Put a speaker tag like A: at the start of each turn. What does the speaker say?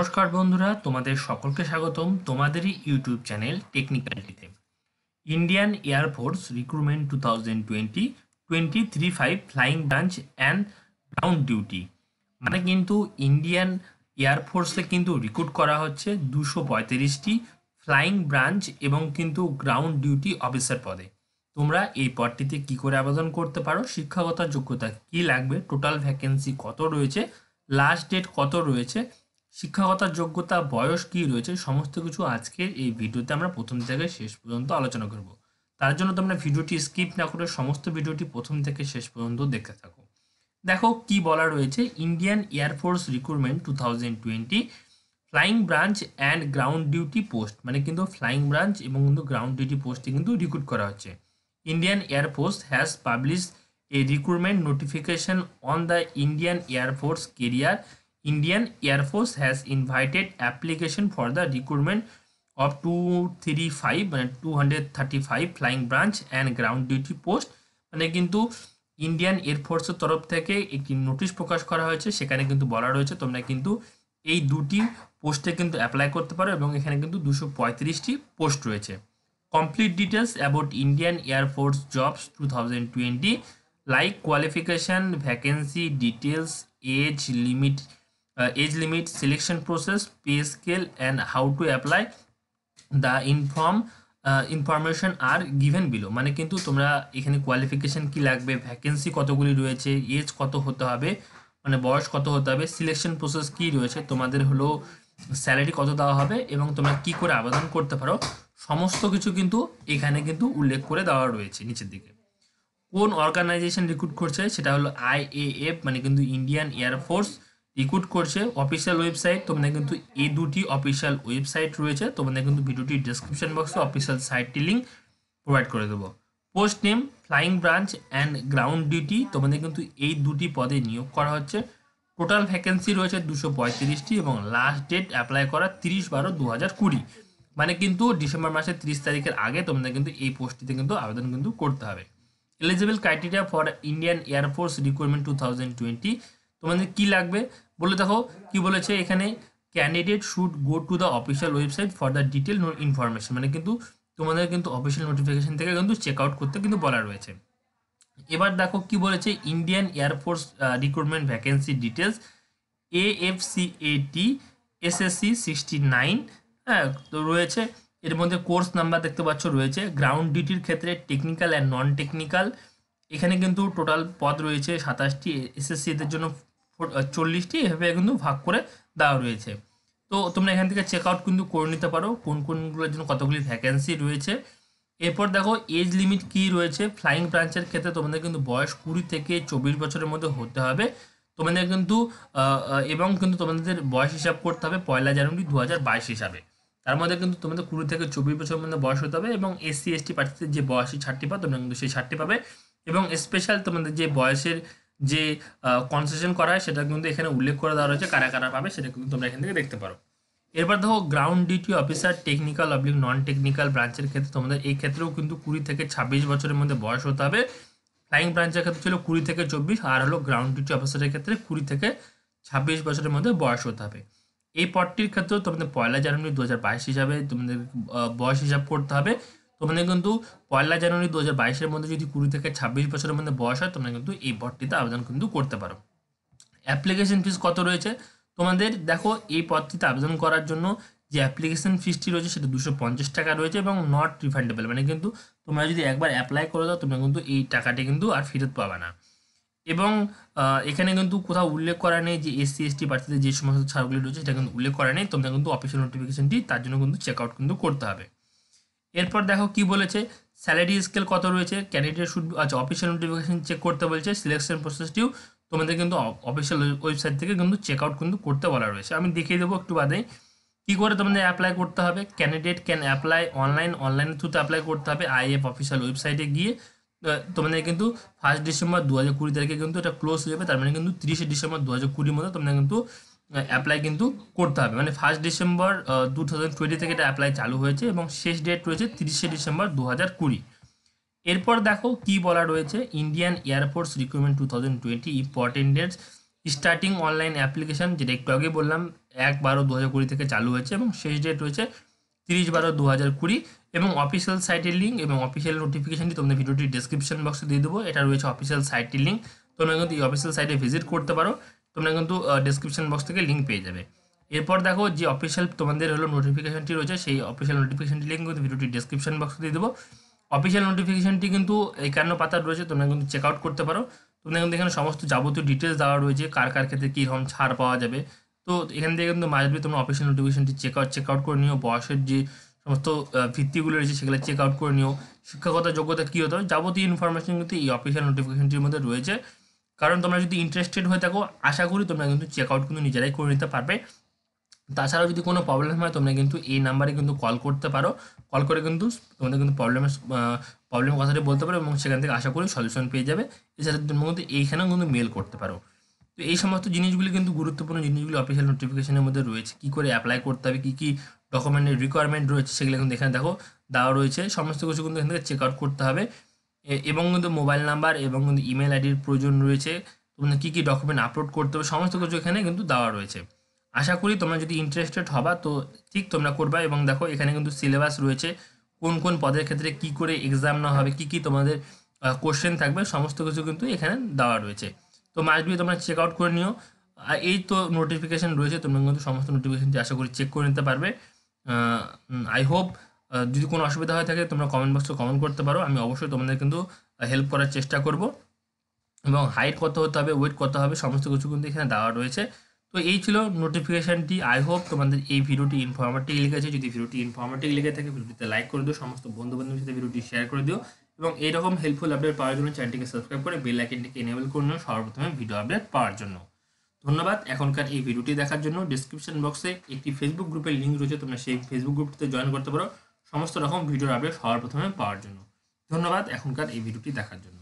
A: নমস্কার বন্ধুরা তোমাদের সকলকে স্বাগতম তোমাদেরই ইউটিউব চ্যানেল টেকনিক্যালিটিতে Indian air force recruitment two thousand twenty twenty three five flying branch and ground duty মানে কিন্তু ইন্ডিয়ান এয়ারফোর্সে কিন্তু রিক্রুট করা হচ্ছে দুশো পঁয়ত্রিশটি ফ্লাইং ব্রাঞ্চ এবং কিন্তু গ্রাউন্ড ডিউটি অফিসার পদে তোমরা এই পদটিতে কি করে আবেদন করতে পারো শিক্ষাগত যোগ্যতা কি লাগবে টোটাল ভ্যাকেন্সি কত রয়েছে লাস্ট ডেট কত রয়েছে শিক্ষাগত যোগ্যতা বয়স কী রয়েছে সমস্ত কিছু আজকের এই ভিডিওতে আমরা প্রথম থেকে শেষ পর্যন্ত আলোচনা করব তার জন্য তোমরা ভিডিওটি স্কিপ না করে সমস্ত ভিডিওটি প্রথম থেকে শেষ পর্যন্ত দেখতে থাকো দেখো কি বলা রয়েছে Indian air force recruitment two thousand twenty flying branch and ground duty post মানে কিন্তু ফ্লাইং ব্রাঞ্চ এবং কিন্তু গ্রাউন্ড ডিউটি পোস্টে কিন্তু রিক্রুট করা হচ্ছে Indian air force has publish a recruitment notification on the Indian air force career Indian air force has invited application for the recruitment of two three five মানে two hundred thirty five flying branch and ground duty post মানে কিন্তু Indian এয়ারফোর্সের তরফ থেকে একটি notice প্রকাশ করা হয়েছে সেখানে কিন্তু বলা রয়েছে তোমরা কিন্তু এই দুটি পোস্টে কিন্তু অ্যাপ্লাই করতে পারো এবং এখানে কিন্তু দুশো পঁয়ত্রিশটি পোস্ট রয়েছে complete details about Indian air force jobs two thousand twenty like qualification vacancy details age limit uh, age limit selection process pay scale and how to apply the inform information are given below মানে কিন্তু তোমরা এখানে qualification কি লাগবে vacancy কতগুলি রয়েছে age কত হতে হবে মানে বয়স কত হতে হবে সিলেকশন প্রসেস কি রয়েছে তোমাদের হলো স্যালারি কত দেওয়া হবে এবং তোমরা কি করে আবেদন করতে পারো সমস্ত কিছু কিন্তু এখানে কিন্তু উল্লেখ করে দেওয়া রয়েছে নিচের দিকে কোন অর্গানাইজেশন রিক্রুট করছে সেটা হলো আইএএফ মানে কিন্তু ইন্ডিয়ান এয়ারফোর্স ফোর্স রিক্রুট করছে অফিসিয়াল ওয়েবসাইট তোমাদের কিন্তু এই দুটি অফিসিয়াল ওয়েবসাইট রয়েছে তোমাদের কিন্তু ভিডিওটি ডিসক্রিপশন বক্সে অফিসিয়াল সাইটটি লিঙ্ক প্রোভাইড করে দেবো post name flying branch and ground duty তোমাদের কিন্তু এই দুটি পদে নিয়োগ করা হচ্ছে টোটাল ভ্যাকেন্সি রয়েছে দুশো পঁয়ত্রিশটি এবং লাস্ট ডেট অ্যাপ্লাই করা তিরিশ বারো দু হাজার কুড়ি মানে কিন্তু ডিসেম্বর মাসের তিরিশ তারিখের আগে তোমাদের কিন্তু এই পোস্টটিতে কিন্তু আবেদন কিন্তু করতে হবে eligible criteria for Indian air force recruitment two thousand twenty তোমাদের কী লাগবে বলে দেখো কি বলেছে এখানে candidate should go to the official website for the detail information মানে কিন্তু তোমাদের কিন্তু অফিসিয়াল নোটিফিকেশন থেকে কিন্তু চেক আউট করতে কিন্তু বলা রয়েছে এবার দেখো কি বলেছে Indian air force recruitment vacancy details A F C A T SSC sixty nine হ্যাঁ তো রয়েছে এর মধ্যে কোর্স নাম্বার দেখতে পাচ্ছ রয়েছে গ্রাউন্ড ডিউটির ক্ষেত্রে টেকনিক্যাল অ্যান্ড নন টেকনিক্যাল এখানে কিন্তু টোটাল পদ রয়েছে সাতাশটি এসএসসিদের জন্য চল্লিশটি এভাবে কিন্তু ভাগ করে দেওয়া রয়েছে তো তোমরা এখান থেকে চেক আউট কিন্তু করে নিতে পারো কোন কোনগুলোর জন্য কতগুলি ভ্যাকেন্সি রয়েছে এরপর দেখো এজ লিমিট কি রয়েছে ফ্লাইং ব্রাঞ্চের ক্ষেত্রে তোমাদের কিন্তু বয়স কুড়ি থেকে চব্বিশ বছরের মধ্যে হতে হবে তোমাদের কিন্তু এবং কিন্তু তোমাদের বয়স হিসাব করতে হবে পয়লা জানুয়ারি দু হিসাবে তার মধ্যে কিন্তু তোমাদের কুড়ি থেকে চব্বিশ বছরের মধ্যে বয়স হতে হবে এবং এসসি এসটি পার্টিতে যে বয়সী ছাড়টি পাবে তোমরা কিন্তু সেই ছাড়টি পাবে এবং স্পেশাল তোমাদের যে বয়সের যে কনসেশন করা হয় সেটা কিন্তু এখানে উল্লেখ করে দেওয়া রয়েছে কারা কারা পাবে সেটা কিন্তু তোমরা এখান থেকে দেখতে পারো এরপর দেখো ground duty officer technical oblique non technical ব্রাঞ্চের ক্ষেত্রে তোমাদের এই ক্ষেত্রেও কিন্তু কুড়ি থেকে ছাব্বিশ বছরের মধ্যে বয়স হতে হবে ফ্লাইং ব্রাঞ্চের ক্ষেত্রে ছিল কুড়ি থেকে চব্বিশ আর হলো গ্রাউন্ড ডিউটি অফিসারের ক্ষেত্রে কুড়ি থেকে ছাব্বিশ বছরের মধ্যে বয়স হতে হবে এই পদটির ক্ষেত্রেও তোমাদের পয়লা জানুয়ারি দু হাজার বাইশ হিসাবে তোমাদের বয়স হিসাব করতে হবে তোমাদের কিন্তু পয়লা জানুয়ারি দু হাজার বাইশের মধ্যে যদি কুড়ি থেকে ছাব্বিশ বছরের মধ্যে বয়স হয় তোমরা কিন্তু এই ভর্তিতে আবেদন কিন্তু করতে পারো অ্যাপ্লিকেশন ফিস কত রয়েছে তোমাদের দেখো এই পদটিতে আবেদন করার জন্য যে অ্যাপ্লিকেশন ফিসটি রয়েছে সেটা দুশো পঞ্চাশ টাকা রয়েছে এবং নট রিফান্ডেবল মানে কিন্তু তোমরা যদি একবার অ্যাপ্লাই করে দাও তোমরা কিন্তু এই টাকাটি কিন্তু আর ফেরত পাবে না এবং এখানে কিন্তু কোথাও উল্লেখ করা নেই যে এসসি এসটি পার্থীদের যে সমস্ত ছাড়গুলি রয়েছে সেটা কিন্তু উল্লেখ করা নেই তোমরা কিন্তু অফিসিয়াল নোটিফিকেশনটি তার জন্য কিন্তু চেক আউট কিন্তু করতে হবে এরপর দেখো কি বলেছে স্যালারি স্কেল কত রয়েছে ক্যান্ডিডেট শুড আচ্ছা অফিসিয়াল নোটিফিকেশন চেক করতে বলছে সিলেকশন প্রসেসটিও তোমাদের কিন্তু অফিসিয়াল ওয়েবসাইট থেকে কিন্তু চেক আউট কিন্তু করতে বলা রয়েছে আমি দেখিয়ে দেবো একটু বাদে কী করে তোমাদের অ্যাপ্লাই করতে হবে ক্যান্ডিডেট ক্যান অ্যাপ্লাই অনলাইন অনলাইনের থ্রুতে অ্যাপ্লাই করতে হবে আইএফ অফিসিয়াল ওয়েবসাইটে গিয়ে তোমাদের কিন্তু ফার্স্ট ডিসেম্বর দু হাজার কুড়ি তারিখে কিন্তু এটা ক্লোজ হয়ে যাবে তার মানে কিন্তু তিরিশে ডিসেম্বর দু হাজার কুড়ির মধ্যে তোমরা কিন্তু অ্যাপ্লাই মানে কিন্তু করতে হবে মানে first December two thousand twenty থেকে এটা অ্যাপ্লাই চালু হয়েছে এবং শেষ ডেট রয়েছে তিরিশে ডিসেম্বর দু হাজার কুড়ি এরপর দেখো কি বলা রয়েছে Indian air force recruitment two thousand twenty important starting online application যেটা একটু আগে বললাম এক বারো দু হাজার কুড়ি থেকে চালু হয়েছে এবং শেষ ডেট রয়েছে তিরিশ বারো দু হাজার কুড়ি এবং অফিসিয়াল সাইটের লিঙ্ক এবং অফিসিয়াল নোটিফিকেশানটি তোমাদের ভিডিওটি ডিসক্রিপশন বক্সে দিয়ে দেবো এটা রয়েছে অফিসিয়াল সাইটের লিঙ্ক তোমরা কিন্তু এই অফিসিয়াল সাইটে ভিজিট করতে পারো তোমরা কিন্তু ডিসক্রিপশন বক্স থেকে লিঙ্ক পেয়ে যাবে এরপর দেখো যে অফিসিয়াল তোমাদের হলো নোটিফিকেশানটি রয়েছে সেই অফিসিয়াল নোটিফিকেশানটি লিঙ্ক কিন্তু ভিডিওটি ডিসক্রিপশন বক্স দিয়ে দেবো অফিসিয়াল নোটিফিকেশানটি কিন্তু একান্ন পাতার রয়েছে তোমরা কিন্তু চেক আউট করতে পারো তোমরা কিন্তু এখানে সমস্ত যাবতীয় ডিটেলস দেওয়া রয়েছে কার কার ক্ষেত্রে কীরকম ছাড় পাওয়া যাবে তো এখান থেকে কিন্তু মাঝবি তোমরা অফিসিয়াল নোটিফিকেশানটি চেক আউট চেক আউট করে নিও বয়সের যে সমস্ত ভিত্তিগুলো রয়েছে সেগুলো চেক আউট করে নিও শিক্ষাগত যোগ্যতা কী হতে হবে যাবতীয় ইনফরমেশন কিন্তু এই অফিসিয়াল নোটিফিকেশনটির মধ্যে রয়েছে কারণ তোমরা যদি ইন্টারেস্টেড হয়ে থাকো আশা করি তোমরা কিন্তু চেক আউট কিন্তু নিজেরাই করে নিতে পারবে তাছাড়াও যদি কোনো প্রবলেম হয় তোমরা কিন্তু এই নাম্বারে কিন্তু কল করতে পারো কল করে কিন্তু তোমাদের কিন্তু প্রবলেমের প্রবলেম কথাটি বলতে পারো এবং সেখান থেকে আশা করি সলিউশন পেয়ে যাবে এছাড়া তোমরা কিন্তু এইখানেও কিন্তু মেল করতে পারো তো এই সমস্ত জিনিসগুলি কিন্তু গুরুত্বপূর্ণ জিনিসগুলি অফিসিয়াল নোটিফিকেশনের মধ্যে রয়েছে কী করে অ্যাপ্লাই করতে হবে কী কী ডকুমেন্টের রিকোয়ারমেন্ট রয়েছে সেগুলো কিন্তু এখানে দেখো দেওয়া রয়েছে সমস্ত কিছু কিন্তু এখান থেকে চেক আউট করতে হবে এবং কিন্তু মোবাইল নাম্বার এবং কিন্তু ইমেল আইডির প্রয়োজন রয়েছে তোমরা কী কী ডকুমেন্ট আপলোড করতে হবে সমস্ত কিছু এখানে কিন্তু দেওয়া রয়েছে আশা করি তোমরা যদি ইন্টারেস্টেড হবা তো ঠিক তোমরা করবা এবং দেখো এখানে কিন্তু সিলেবাস রয়েছে কোন কোন পদের ক্ষেত্রে কি করে এক্সাম না হবে কি কি তোমাদের কোশ্চেন থাকবে সমস্ত কিছু কিন্তু এখানে দেওয়া রয়েছে তো মাস্ট বি তোমরা চেক আউট করে নিও আর এই তো নোটিফিকেশান রয়েছে তোমরা কিন্তু সমস্ত নোটিফিকেশানটি আশা করি চেক করে নিতে পারবে আই হোপ যদি কোনো অসুবিধা হয়ে থাকে তোমরা কমেন্ট বক্সে কমেন্ট করতে পারো আমি অবশ্যই তোমাদের কিন্তু হেল্প করার চেষ্টা করব এবং হাইট কত হতে হবে ওয়েট কত হবে সমস্ত কিছু কিন্তু এখানে দেওয়া রয়েছে তো এই ছিল নোটিফিকেশানটি আই হোপ তোমাদের এই ভিডিওটি ইনফরমেটিভ লিখেছে যদি ভিডিওটি ইনফরমেটিভ লিখে থাকে ভিডিওতে লাইক করে দিও সমস্ত বন্ধু বান্ধবের সাথে ভিডিওটি শেয়ার করে দিও এবং এইরকম হেল্পফুল আপডেট পাওয়ার জন্য চ্যানেলটিকে সাবস্ক্রাইব করে বেল আইকনটিকে এনেবল করে নিও সর্বপ্রথমে ভিডিও আপডেট পাওয়ার জন্য ধন্যবাদ এখনকার এই ভিডিওটি দেখার জন্য ডিসক্রিপশন বক্সে একটি ফেসবুক গ্রুপের লিঙ্ক রয়েছে তোমরা সেই ফেসবুক গ্রুপটিতে জয়েন করতে পারো সমস্ত রকম ভিডিওর আপডেট সবার প্রথমে পাওয়ার জন্য ধন্যবাদ এখনকার এই ভিডিওটি দেখার জন্য